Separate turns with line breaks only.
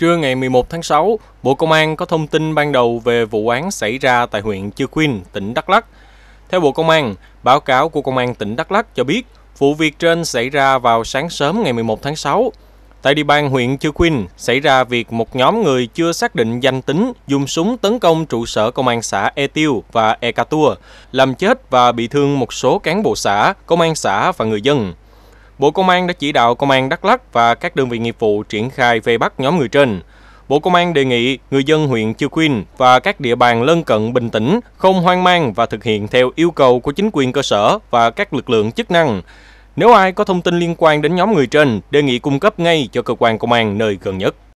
Trưa ngày 11 tháng 6, Bộ Công an có thông tin ban đầu về vụ án xảy ra tại huyện Chư Quynh, tỉnh Đắk Lắk. Theo Bộ Công an, báo cáo của Công an tỉnh Đắk Lắk cho biết, vụ việc trên xảy ra vào sáng sớm ngày 11 tháng 6. Tại địa bàn huyện Chư Quynh, xảy ra việc một nhóm người chưa xác định danh tính dùng súng tấn công trụ sở công an xã E Tiêu và E Tua, làm chết và bị thương một số cán bộ xã, công an xã và người dân. Bộ Công an đã chỉ đạo Công an Đắk Lắk và các đơn vị nghiệp vụ triển khai vây bắt nhóm người trên. Bộ Công an đề nghị người dân huyện Chư Quyên và các địa bàn lân cận bình tĩnh, không hoang mang và thực hiện theo yêu cầu của chính quyền cơ sở và các lực lượng chức năng. Nếu ai có thông tin liên quan đến nhóm người trên, đề nghị cung cấp ngay cho cơ quan công an nơi gần nhất.